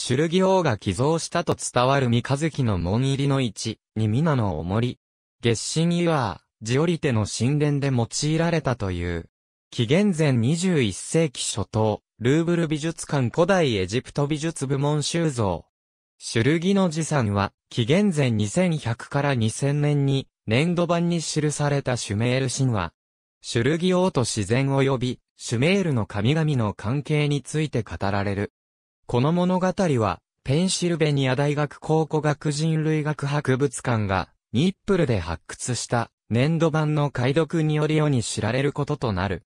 シュルギ王が寄贈したと伝わる三日月の門入りの置に皆のおり。月神岩、ジオリテの神殿で用いられたという。紀元前21世紀初頭、ルーブル美術館古代エジプト美術部門収蔵。シュルギの持参は、紀元前2100から2000年に、年度版に記されたシュメール神話。シュルギ王と自然及び、シュメールの神々の関係について語られる。この物語は、ペンシルベニア大学考古学人類学博物館が、ニップルで発掘した粘土板の解読により世に知られることとなる。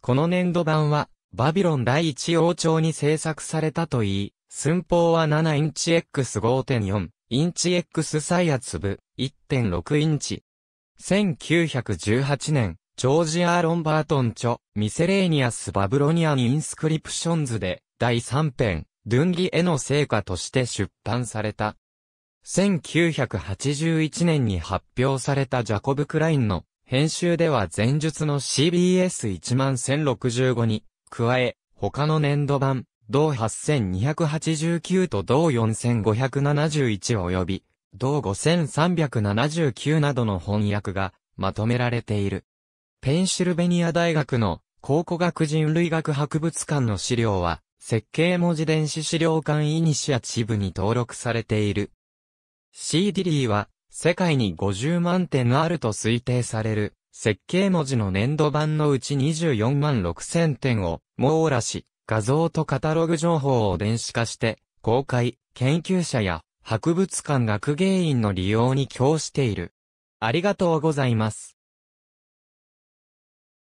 この粘土板は、バビロン第一王朝に制作されたといい、寸法は7インチ X5.4、インチ X サ最圧部、1.6インチ。1918年、ジョージ・アーロン・バートン著、ミセレーニアス・バブロニアン・インスクリプションズで、第3編、ドゥンギへの成果として出版された。1981年に発表されたジャコブ・クラインの編集では前述の CBS11065 に加え、他の年度版、同8289と同4571及び、同5379などの翻訳がまとめられている。ペンシルベニア大学の考古学人類学博物館の資料は、設計文字電子資料館イニシアチブに登録されている。C d リーは、世界に50万点あると推定される、設計文字の年度版のうち24万6000点を、網羅し、画像とカタログ情報を電子化して、公開、研究者や、博物館学芸員の利用に供している。ありがとうございます。